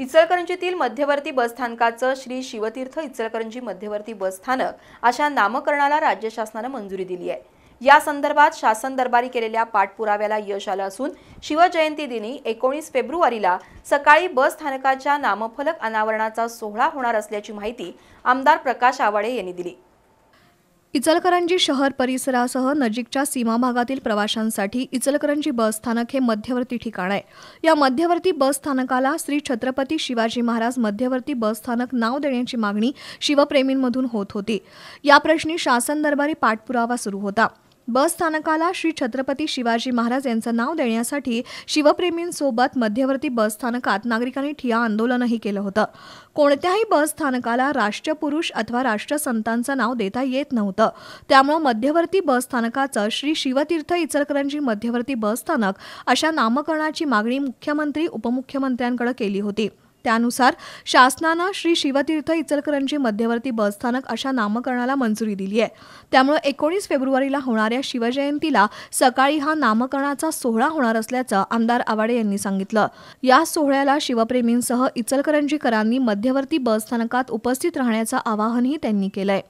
इचलकरंजीतील मध्यवर्ती बसस्थानकाचं श्री शिवतीर्थ इचलकरंजी मध्यवर्ती बसस्थानक अशा नामकरणाला राज्य शासनानं मंजुरी दिली आहे या संदर्भात शासन दरबारी केलेल्या पाठपुराव्याला यश आलं असून शिवजयंती दिनी एकोणीस फेब्रुवारीला सकाळी बस स्थानकाच्या नामफलक अनावरणाचा सोहळा होणार असल्याची माहिती आमदार प्रकाश आवाडे यांनी दिली इचलकरंजी शहर परिसरासह नजीकच्या सीमा भागातील प्रवाशांसाठी इचलकरंजी बस स्थानक हे मध्यवर्ती ठिकाण आहे या मध्यवर्ती बस स्थानकाला श्री छत्रपती शिवाजी महाराज मध्यवर्ती बस स्थानक नाव देण्याची मागणी शिवप्रेमींमधून होत होती याप्रश्नी शासन दरबारी पाठपुरावा सुरू होता बस स्थानकाला श्री छत्रपती शिवाजी महाराज यांचं नाव देण्यासाठी शिवप्रेमींसोबत मध्यवर्ती बस स्थानकात नागरिकांनी ठिया आंदोलनही केलं होतं कोणत्याही बस स्थानकाला राष्ट्रपुरुष अथवा राष्ट्रसंतांचं नाव देता येत नव्हतं त्यामुळे मध्यवर्ती बस स्थानकाचं श्री शिवतीर्थ इचलकरंजी मध्यवर्ती बस स्थानक अशा नामकरणाची मागणी मुख्यमंत्री उपमुख्यमंत्र्यांकडे केली होती त्यानुसार शासनानं श्री शिवतीर्थ इचलकरंजी मध्यवर्ती बसस्थानक अशा नामकरणाला मंजुरी दिली आहे त्यामुळे एकोणीस फेब्रुवारीला होणाऱ्या शिवजयंतीला सकाळी हा नामकरणाचा सोहळा होणार असल्याचं आमदार आवाडे यांनी सांगितलं या सोहळ्याला शिवप्रेमींसह इचलकरंजीकरांनी मध्यवर्ती बसस्थानकात उपस्थित राहण्याचं आवाहनही त्यांनी केलंय